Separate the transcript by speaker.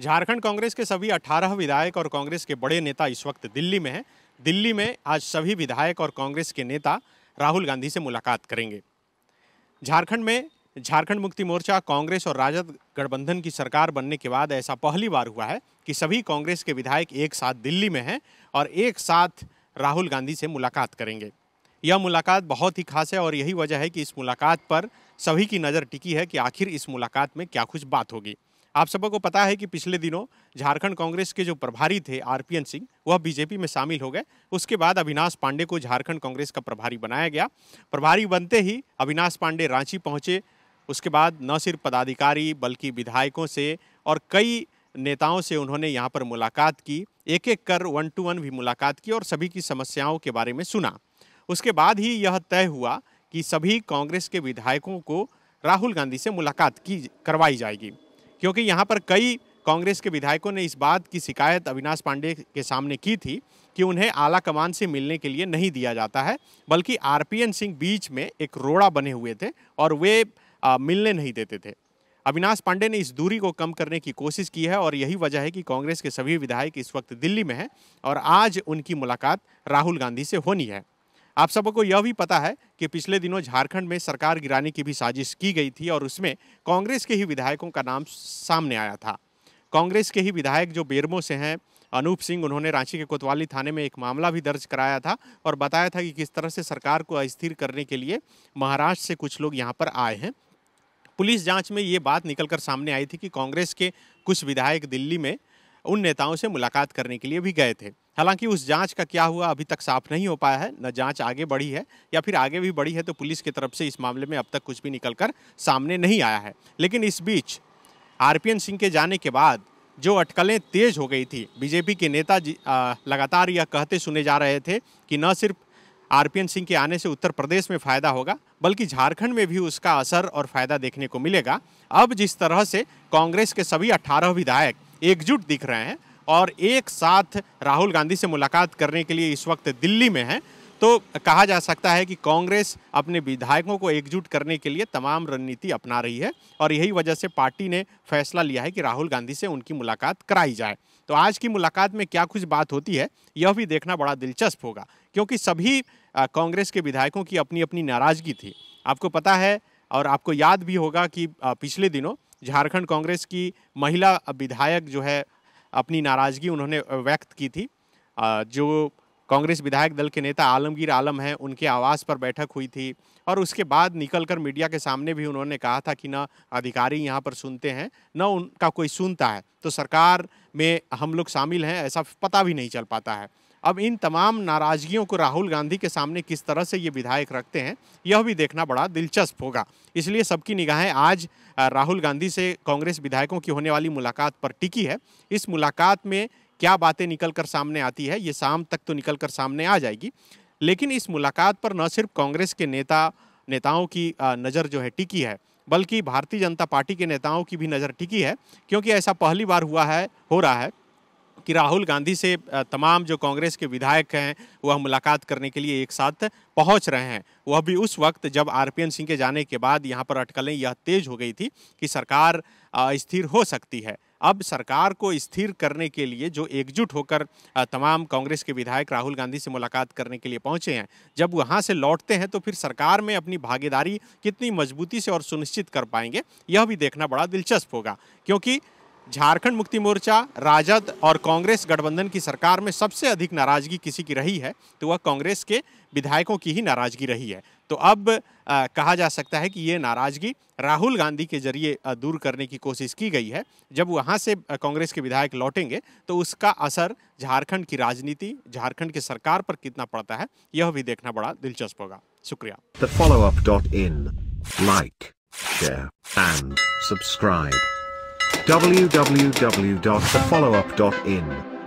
Speaker 1: झारखंड कांग्रेस के सभी 18 विधायक और कांग्रेस के बड़े नेता इस वक्त दिल्ली में हैं दिल्ली में आज सभी विधायक और कांग्रेस के नेता राहुल गांधी से मुलाकात करेंगे झारखंड में झारखंड मुक्ति मोर्चा कांग्रेस और राजद गठबंधन की सरकार बनने के बाद ऐसा पहली बार हुआ है कि सभी कांग्रेस के विधायक एक साथ दिल्ली में हैं और एक साथ राहुल गांधी से मुलाकात करेंगे यह मुलाकात बहुत ही खास है और यही वजह है कि इस मुलाकात पर सभी की नज़र टिकी है कि आखिर इस मुलाकात में क्या कुछ बात होगी आप सबको पता है कि पिछले दिनों झारखंड कांग्रेस के जो प्रभारी थे आरपीएन सिंह वह बीजेपी में शामिल हो गए उसके बाद अविनाश पांडे को झारखंड कांग्रेस का प्रभारी बनाया गया प्रभारी बनते ही अविनाश पांडे रांची पहुंचे उसके बाद न सिर्फ पदाधिकारी बल्कि विधायकों से और कई नेताओं से उन्होंने यहाँ पर मुलाकात की एक एक कर वन टू वन भी मुलाकात की और सभी की समस्याओं के बारे में सुना उसके बाद ही यह तय हुआ कि सभी कांग्रेस के विधायकों को राहुल गांधी से मुलाकात की करवाई जाएगी क्योंकि यहाँ पर कई कांग्रेस के विधायकों ने इस बात की शिकायत अविनाश पांडे के सामने की थी कि उन्हें आला कमान से मिलने के लिए नहीं दिया जाता है बल्कि आरपीएन सिंह बीच में एक रोड़ा बने हुए थे और वे आ, मिलने नहीं देते थे अविनाश पांडे ने इस दूरी को कम करने की कोशिश की है और यही वजह है कि कांग्रेस के सभी विधायक इस वक्त दिल्ली में हैं और आज उनकी मुलाकात राहुल गांधी से होनी है आप सबको यह भी पता है कि पिछले दिनों झारखंड में सरकार गिराने की भी साजिश की गई थी और उसमें कांग्रेस के ही विधायकों का नाम सामने आया था कांग्रेस के ही विधायक जो बेरमो से हैं अनूप सिंह उन्होंने रांची के कोतवाली थाने में एक मामला भी दर्ज कराया था और बताया था कि किस तरह से सरकार को अस्थिर करने के लिए महाराष्ट्र से कुछ लोग यहाँ पर आए हैं पुलिस जांच में ये बात निकलकर सामने आई थी कि कांग्रेस के कुछ विधायक दिल्ली में उन नेताओं से मुलाकात करने के लिए भी गए थे हालांकि उस जांच का क्या हुआ अभी तक साफ नहीं हो पाया है न जांच आगे बढ़ी है या फिर आगे भी बढ़ी है तो पुलिस की तरफ से इस मामले में अब तक कुछ भी निकल कर सामने नहीं आया है लेकिन इस बीच एन सिंह के जाने के बाद जो अटकलें तेज हो गई थी बीजेपी के नेता आ, लगातार यह कहते सुने जा रहे थे कि न सिर्फ एन सिंह के आने से उत्तर प्रदेश में फ़ायदा होगा बल्कि झारखंड में भी उसका असर और फ़ायदा देखने को मिलेगा अब जिस तरह से कांग्रेस के सभी 18 विधायक एकजुट दिख रहे हैं और एक साथ राहुल गांधी से मुलाकात करने के लिए इस वक्त दिल्ली में हैं तो कहा जा सकता है कि कांग्रेस अपने विधायकों को एकजुट करने के लिए तमाम रणनीति अपना रही है और यही वजह से पार्टी ने फैसला लिया है कि राहुल गांधी से उनकी मुलाकात कराई जाए तो आज की मुलाकात में क्या कुछ बात होती है यह भी देखना बड़ा दिलचस्प होगा क्योंकि सभी कांग्रेस के विधायकों की अपनी अपनी नाराजगी थी आपको पता है और आपको याद भी होगा कि पिछले दिनों झारखंड कांग्रेस की महिला विधायक जो है अपनी नाराज़गी उन्होंने व्यक्त की थी जो कांग्रेस विधायक दल के नेता आलमगीर आलम हैं उनके आवास पर बैठक हुई थी और उसके बाद निकलकर मीडिया के सामने भी उन्होंने कहा था कि ना अधिकारी यहाँ पर सुनते हैं ना उनका कोई सुनता है तो सरकार में हम लोग शामिल हैं ऐसा पता भी नहीं चल पाता है अब इन तमाम नाराजगियों को राहुल गांधी के सामने किस तरह से ये विधायक रखते हैं यह भी देखना बड़ा दिलचस्प होगा इसलिए सबकी निगाहें आज राहुल गांधी से कांग्रेस विधायकों की होने वाली मुलाकात पर टिकी है इस मुलाकात में क्या बातें निकल कर सामने आती है ये शाम तक तो निकल कर सामने आ जाएगी लेकिन इस मुलाकात पर न सिर्फ कांग्रेस के नेता नेताओं की नज़र जो है टिकी है बल्कि भारतीय जनता पार्टी के नेताओं की भी नज़र टिकी है क्योंकि ऐसा पहली बार हुआ है हो रहा है कि राहुल गांधी से तमाम जो कांग्रेस के विधायक हैं वह मुलाकात करने के लिए एक साथ पहुंच रहे हैं वह भी उस वक्त जब आरपीएन सिंह के जाने के बाद यहाँ पर अटकलें यह तेज हो गई थी कि सरकार स्थिर हो सकती है अब सरकार को स्थिर करने के लिए जो एकजुट होकर तमाम कांग्रेस के विधायक राहुल गांधी से मुलाकात करने के लिए पहुंचे हैं जब वहां से लौटते हैं तो फिर सरकार में अपनी भागीदारी कितनी मजबूती से और सुनिश्चित कर पाएंगे यह भी देखना बड़ा दिलचस्प होगा क्योंकि झारखंड मुक्ति मोर्चा राजद और कांग्रेस गठबंधन की सरकार में सबसे अधिक नाराजगी किसी की रही है तो वह कांग्रेस के विधायकों की ही नाराजगी रही है तो अब आ, कहा जा सकता है कि ये नाराजगी राहुल गांधी के जरिए दूर करने की कोशिश की गई है जब वहाँ से कांग्रेस के विधायक लौटेंगे तो उसका असर झारखंड की राजनीति झारखंड की सरकार पर कितना पड़ता है यह भी देखना बड़ा दिलचस्प होगा शुक्रिया follow up dot in www.thefollowup.in